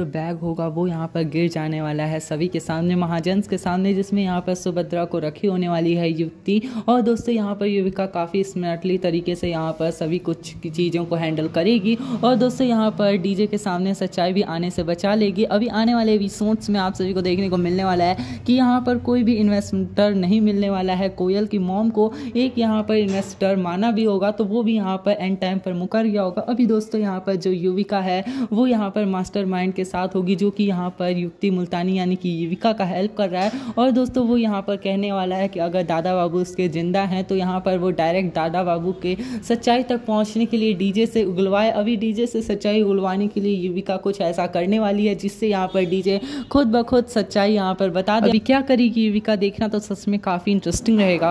जो बैग होगा वो यहाँ पर गिर जाने वाला है सभी के सामने महाजन्स के सामने जिसमें यहाँ पर सुभद्रा को रखी होने वाली है युवती और दोस्तों यहाँ पर युविका काफ़ी स्मार्टली तरीके से यहाँ पर सभी कुछ चीज़ों को हैंडल करेगी और दोस्तों यहाँ पर डीजे के सामने सच्चाई भी आने से बचा लेगी अभी आने वाले एपिसोड्स में आप सभी को देखने को मिलने वाला है कि यहाँ पर कोई भी इन्वेस्टर नहीं मिलने वाला है कोयल की मोम को एक यहाँ पर इन्वेस्टर माना भी होगा तो वो भी यहाँ पर एंड टाइम पर मुकर गया होगा अभी दोस्तों यहाँ पर जो युविका है वो यहाँ पर मास्टर के साथ होगी जो कि यहाँ पर युक्ति मुल्तानी यानी कि युविका का हेल्प कर रहा है और दोस्तों वो यहाँ पर कहने वाला है कि अगर दादा बाबू उसके ज़िंदा हैं तो यहाँ पर वो डायरेक्ट दादा बाबू के सच्चाई तक पहुँचने के लिए डीजे से उगलवाए अभी डीजे से सच्चाई उगलवाने के लिए युविका कुछ ऐसा करने वाली है जिससे यहाँ पर डीजे खुद ब खुद सच्चाई यहाँ पर बता दे क्या करेगी युविका देखना तो सच में काफ़ी इंटरेस्टिंग रहेगा